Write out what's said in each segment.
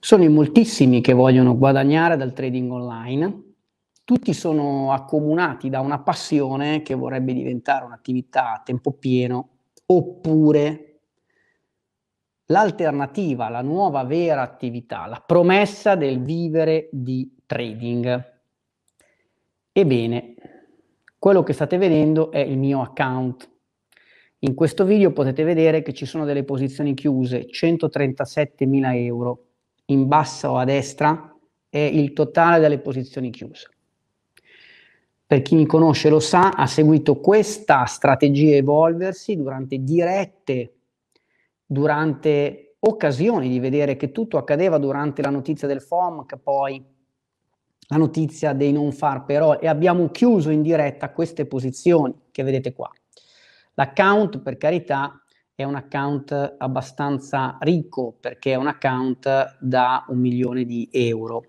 Sono in moltissimi che vogliono guadagnare dal trading online, tutti sono accomunati da una passione che vorrebbe diventare un'attività a tempo pieno, oppure l'alternativa, la nuova vera attività, la promessa del vivere di trading. Ebbene, quello che state vedendo è il mio account. In questo video potete vedere che ci sono delle posizioni chiuse, 137.000 euro, in basso a destra è il totale delle posizioni chiuse. Per chi mi conosce lo sa, ha seguito questa strategia evolversi durante dirette, durante occasioni di vedere che tutto accadeva durante la notizia del FOM, che poi la notizia dei non far però e abbiamo chiuso in diretta queste posizioni che vedete qua. L'account, per carità, è un account abbastanza ricco perché è un account da un milione di euro.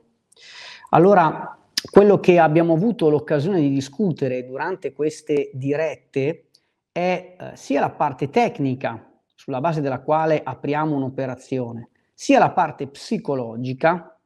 Allora, quello che abbiamo avuto l'occasione di discutere durante queste dirette è eh, sia la parte tecnica sulla base della quale apriamo un'operazione, sia la parte psicologica,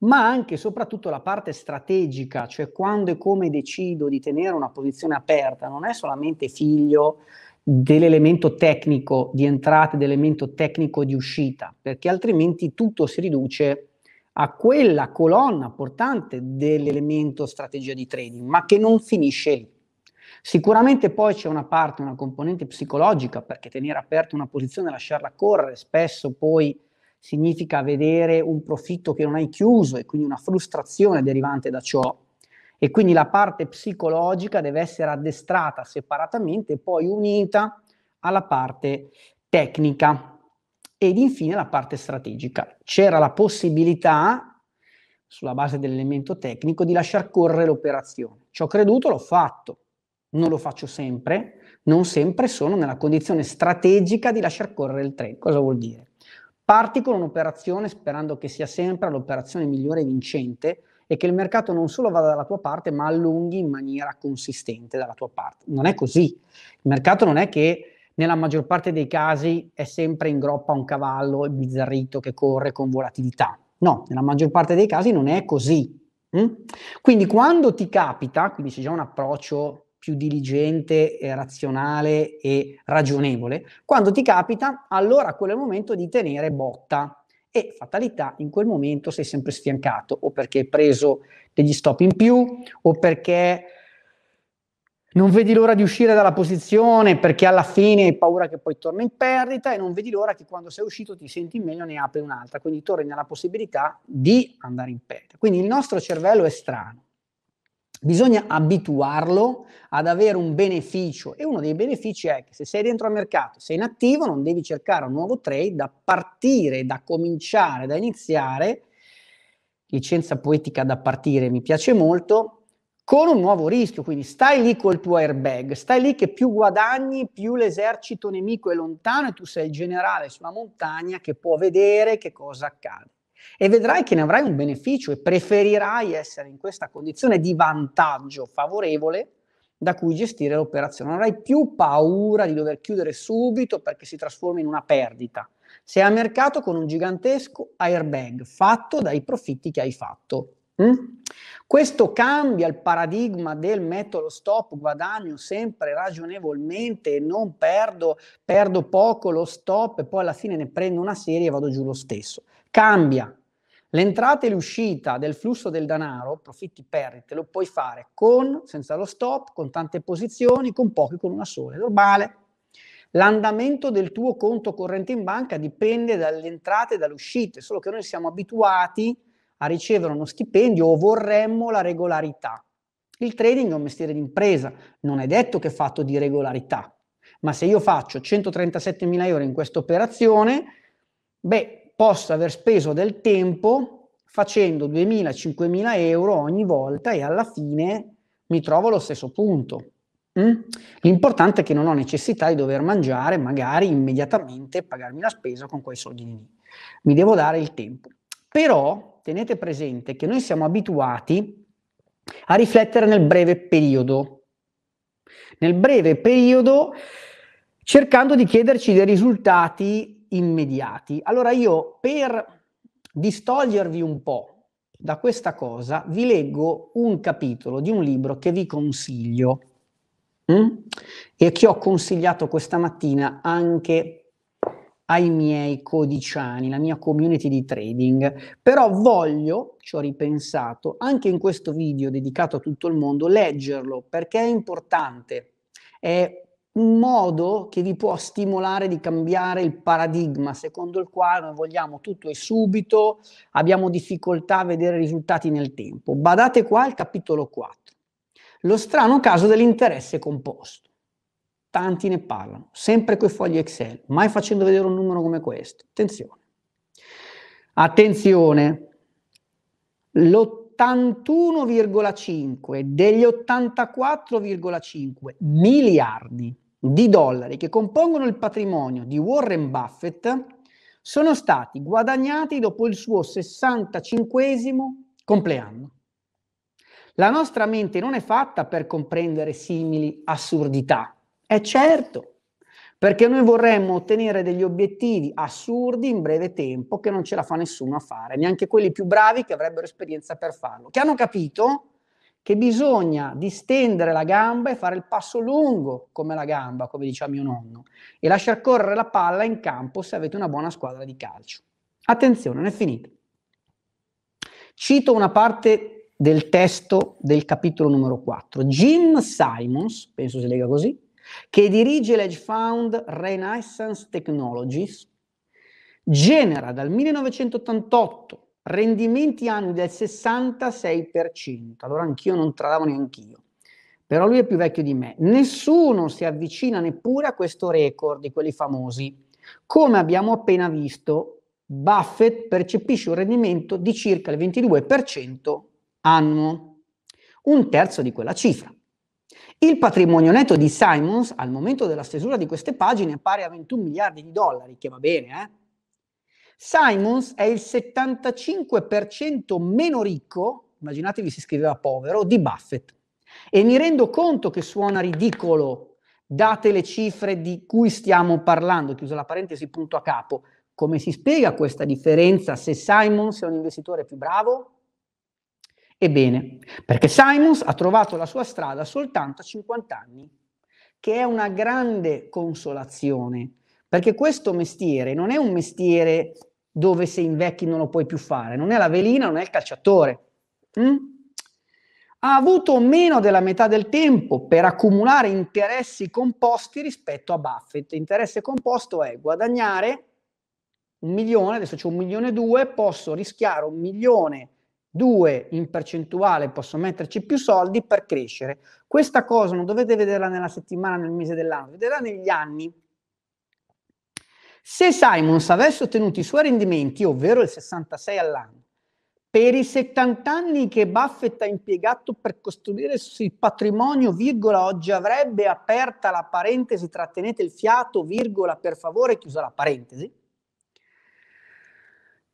ma anche e soprattutto la parte strategica, cioè quando e come decido di tenere una posizione aperta, non è solamente figlio dell'elemento tecnico di entrata e dell'elemento tecnico di uscita, perché altrimenti tutto si riduce a quella colonna portante dell'elemento strategia di trading, ma che non finisce lì. Sicuramente poi c'è una parte, una componente psicologica, perché tenere aperta una posizione e lasciarla correre spesso poi significa vedere un profitto che non hai chiuso e quindi una frustrazione derivante da ciò e quindi la parte psicologica deve essere addestrata separatamente e poi unita alla parte tecnica ed infine la parte strategica. C'era la possibilità, sulla base dell'elemento tecnico, di lasciar correre l'operazione. Ci ho creduto, l'ho fatto. Non lo faccio sempre, non sempre sono nella condizione strategica di lasciar correre il trade. Cosa vuol dire? Parti con un'operazione sperando che sia sempre l'operazione migliore e vincente, e che il mercato non solo vada dalla tua parte, ma allunghi in maniera consistente dalla tua parte. Non è così. Il mercato non è che nella maggior parte dei casi è sempre in groppa un cavallo bizzarrito che corre con volatilità. No, nella maggior parte dei casi non è così. Mm? Quindi quando ti capita, quindi c'è già un approccio più diligente, e razionale e ragionevole, quando ti capita, allora quello è il momento di tenere botta e fatalità in quel momento sei sempre sfiancato o perché hai preso degli stop in più o perché non vedi l'ora di uscire dalla posizione perché alla fine hai paura che poi torni in perdita e non vedi l'ora che quando sei uscito ti senti meglio e ne apri un'altra, quindi torni nella possibilità di andare in perdita. Quindi il nostro cervello è strano. Bisogna abituarlo ad avere un beneficio e uno dei benefici è che se sei dentro al mercato, sei in attivo, non devi cercare un nuovo trade da partire, da cominciare, da iniziare, licenza poetica da partire mi piace molto, con un nuovo rischio, quindi stai lì col tuo airbag, stai lì che più guadagni, più l'esercito nemico è lontano e tu sei il generale sulla montagna che può vedere che cosa accade e vedrai che ne avrai un beneficio e preferirai essere in questa condizione di vantaggio favorevole da cui gestire l'operazione. Non avrai più paura di dover chiudere subito perché si trasforma in una perdita. Sei a mercato con un gigantesco airbag fatto dai profitti che hai fatto. Mm? Questo cambia il paradigma del metto lo stop, guadagno sempre ragionevolmente e non perdo, perdo poco lo stop e poi alla fine ne prendo una serie e vado giù lo stesso. Cambia. L'entrata e l'uscita del flusso del denaro, profitti perdite, lo puoi fare con, senza lo stop, con tante posizioni, con pochi, con una sola, è normale. L'andamento del tuo conto corrente in banca dipende dalle entrate e dalle uscite, solo che noi siamo abituati a ricevere uno stipendio o vorremmo la regolarità. Il trading è un mestiere d'impresa, non è detto che è fatto di regolarità, ma se io faccio 137.000 euro in questa operazione, beh, posso aver speso del tempo facendo 2.000-5.000 euro ogni volta e alla fine mi trovo allo stesso punto. Mm? L'importante è che non ho necessità di dover mangiare, magari immediatamente pagarmi la spesa con quei soldi lì. Mi devo dare il tempo. Però tenete presente che noi siamo abituati a riflettere nel breve periodo. Nel breve periodo cercando di chiederci dei risultati immediati. Allora io per distogliervi un po' da questa cosa vi leggo un capitolo di un libro che vi consiglio mh? Mm? e che ho consigliato questa mattina anche ai miei codiciani, la mia community di trading, però voglio, ci ho ripensato, anche in questo video dedicato a tutto il mondo, leggerlo perché è importante, è un modo che vi può stimolare di cambiare il paradigma secondo il quale noi vogliamo tutto e subito, abbiamo difficoltà a vedere risultati nel tempo. Badate qua il capitolo 4, lo strano caso dell'interesse composto. Tanti ne parlano, sempre coi fogli Excel, mai facendo vedere un numero come questo. Attenzione. Attenzione, l'80 81,5 degli 84,5 miliardi di dollari che compongono il patrimonio di Warren Buffett sono stati guadagnati dopo il suo 65 compleanno. La nostra mente non è fatta per comprendere simili assurdità. È certo, perché noi vorremmo ottenere degli obiettivi assurdi in breve tempo che non ce la fa nessuno a fare, neanche quelli più bravi che avrebbero esperienza per farlo, che hanno capito che bisogna distendere la gamba e fare il passo lungo come la gamba, come diceva mio nonno, e lasciar correre la palla in campo se avete una buona squadra di calcio. Attenzione, non è finito. Cito una parte del testo del capitolo numero 4. Jim Simons, penso si lega così, che dirige l'edge fund Renaissance Technologies, genera dal 1988 rendimenti annui del 66%. Allora anch'io non tradavo neanch'io. Però lui è più vecchio di me. Nessuno si avvicina neppure a questo record di quelli famosi. Come abbiamo appena visto, Buffett percepisce un rendimento di circa il 22% annuo, un terzo di quella cifra. Il patrimonio netto di Simons al momento della stesura di queste pagine è pari a 21 miliardi di dollari, che va bene, eh? Simons è il 75% meno ricco, immaginatevi si scriveva povero, di Buffett. E mi rendo conto che suona ridicolo, date le cifre di cui stiamo parlando, chiuso la parentesi, punto a capo. Come si spiega questa differenza se Simons è un investitore più bravo? Ebbene, perché Simons ha trovato la sua strada soltanto a 50 anni, che è una grande consolazione, perché questo mestiere non è un mestiere dove se invecchi non lo puoi più fare. Non è la velina, non è il calciatore. Mm? Ha avuto meno della metà del tempo per accumulare interessi composti rispetto a Buffett. Interesse composto è guadagnare un milione, adesso c'è un milione e due, posso rischiare un milione e due in percentuale, posso metterci più soldi per crescere. Questa cosa non dovete vederla nella settimana, nel mese dell'anno, vederla negli anni. Se Simons avesse ottenuto i suoi rendimenti, ovvero il 66 all'anno, per i 70 anni che Buffett ha impiegato per costruire il patrimonio, virgola, oggi avrebbe aperta la parentesi, trattenete il fiato, virgola, per favore, chiusa la parentesi.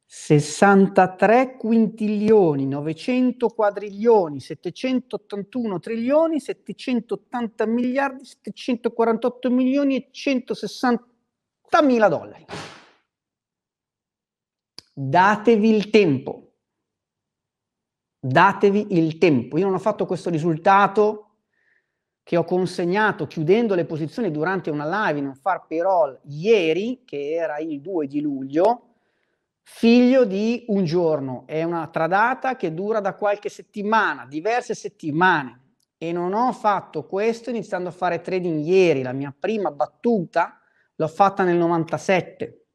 63 quintilioni, 900 quadrilioni, 781 trilioni, 780 miliardi, 748 milioni e 160 80.000 dollari. Datevi il tempo. Datevi il tempo. Io non ho fatto questo risultato che ho consegnato chiudendo le posizioni durante una live in un far payroll ieri, che era il 2 di luglio, figlio di un giorno, è una tradata che dura da qualche settimana, diverse settimane e non ho fatto questo iniziando a fare trading ieri, la mia prima battuta l'ho fatta nel 97.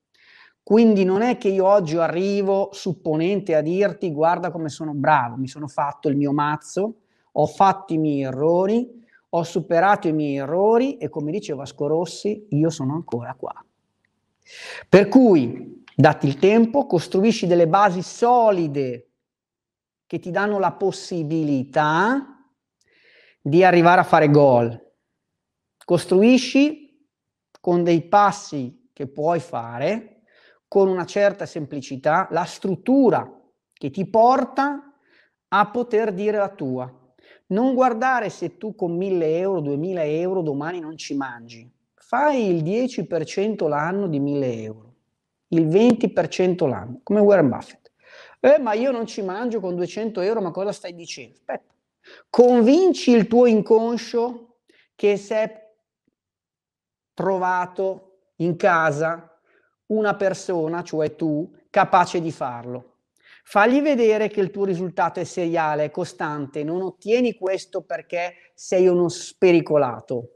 Quindi non è che io oggi arrivo supponente a dirti guarda come sono bravo, mi sono fatto il mio mazzo, ho fatto i miei errori, ho superato i miei errori e come dice Vasco Rossi, io sono ancora qua. Per cui, dati il tempo, costruisci delle basi solide che ti danno la possibilità di arrivare a fare gol. Costruisci con dei passi che puoi fare, con una certa semplicità, la struttura che ti porta a poter dire la tua. Non guardare se tu con 1000 euro, 2000 euro domani non ci mangi. Fai il 10% l'anno di 1000 euro, il 20% l'anno, come Warren Buffett. Eh, ma io non ci mangio con 200 euro, ma cosa stai dicendo? Aspetta. Convinci il tuo inconscio che se è trovato in casa una persona, cioè tu, capace di farlo. Fagli vedere che il tuo risultato è seriale, è costante, non ottieni questo perché sei uno spericolato.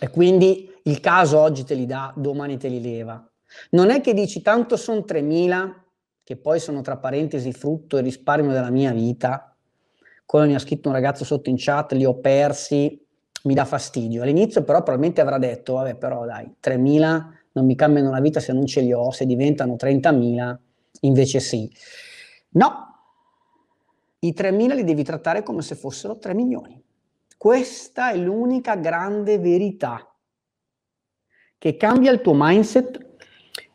E quindi il caso oggi te li dà, domani te li leva. Non è che dici tanto sono 3.000, che poi sono tra parentesi frutto e risparmio della mia vita, quello mi ha scritto un ragazzo sotto in chat, li ho persi mi dà fastidio. All'inizio però probabilmente avrà detto, vabbè però dai, 3.000 non mi cambiano la vita se non ce li ho, se diventano 30.000 invece sì. No, i 3.000 li devi trattare come se fossero 3 milioni. Questa è l'unica grande verità che cambia il tuo mindset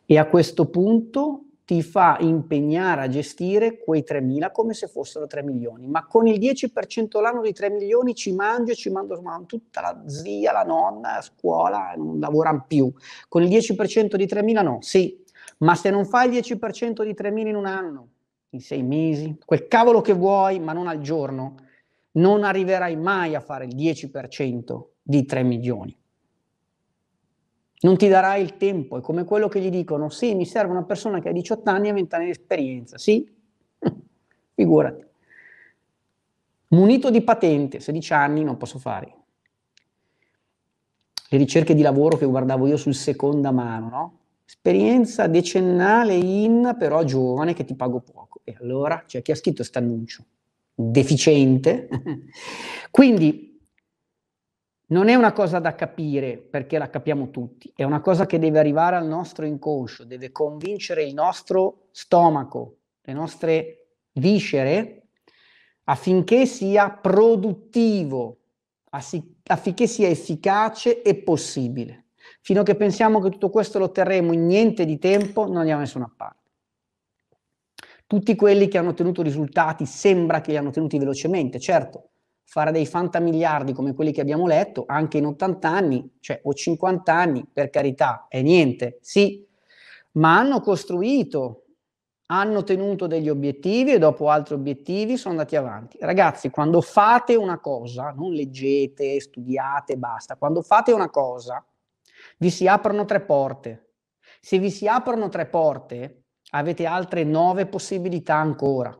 e a questo punto ti fa impegnare a gestire quei 3.000 come se fossero 3 milioni, ma con il 10% l'anno di 3 milioni ci mangio e ci mando tutta la zia, la nonna, la scuola, non lavorano più. Con il 10% di 3.000 no, sì, ma se non fai il 10% di 3.000 in un anno, in sei mesi, quel cavolo che vuoi, ma non al giorno, non arriverai mai a fare il 10% di 3 milioni. Non ti darà il tempo, è come quello che gli dicono, sì, mi serve una persona che ha 18 anni e 20 anni di esperienza, sì, figurati. Munito di patente, 16 anni non posso fare. Le ricerche di lavoro che guardavo io sul seconda mano, no? Esperienza decennale in, però giovane, che ti pago poco. E allora c'è cioè, chi ha scritto questo annuncio? Deficiente. Quindi non è una cosa da capire perché la capiamo tutti, è una cosa che deve arrivare al nostro inconscio, deve convincere il nostro stomaco, le nostre viscere, affinché sia produttivo, affinché sia efficace e possibile. Fino a che pensiamo che tutto questo lo otterremo in niente di tempo, non andiamo a nessuna parte. Tutti quelli che hanno ottenuto risultati sembra che li hanno ottenuti velocemente, certo, fare dei fantamiliardi come quelli che abbiamo letto anche in 80 anni, cioè o 50 anni, per carità, è niente, sì, ma hanno costruito, hanno tenuto degli obiettivi e dopo altri obiettivi sono andati avanti. Ragazzi, quando fate una cosa, non leggete, studiate, basta, quando fate una cosa vi si aprono tre porte. Se vi si aprono tre porte, avete altre nove possibilità ancora.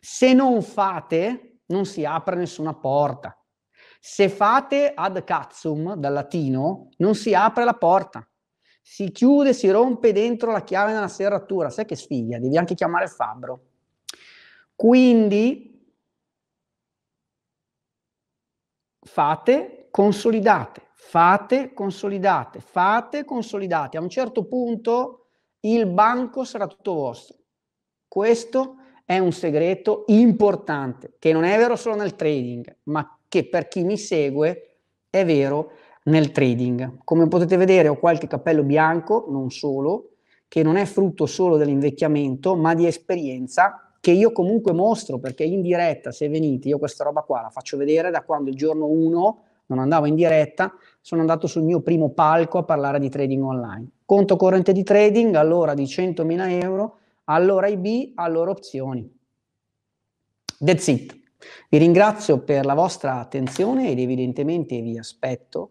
Se non fate, non si apre nessuna porta. Se fate ad cazzum, dal latino, non si apre la porta. Si chiude, si rompe dentro la chiave nella serratura. Sai che sfiga, devi anche chiamare il fabbro. Quindi fate, consolidate, fate, consolidate, fate, consolidate. A un certo punto il banco sarà tutto vostro. Questo è un segreto importante, che non è vero solo nel trading, ma che per chi mi segue è vero nel trading. Come potete vedere ho qualche capello bianco, non solo, che non è frutto solo dell'invecchiamento, ma di esperienza che io comunque mostro, perché in diretta, se venite, io questa roba qua la faccio vedere da quando il giorno 1 non andavo in diretta, sono andato sul mio primo palco a parlare di trading online. Conto corrente di trading, allora di 100.000 euro, allora IB, all'ora opzioni. That's it. Vi ringrazio per la vostra attenzione ed evidentemente vi aspetto.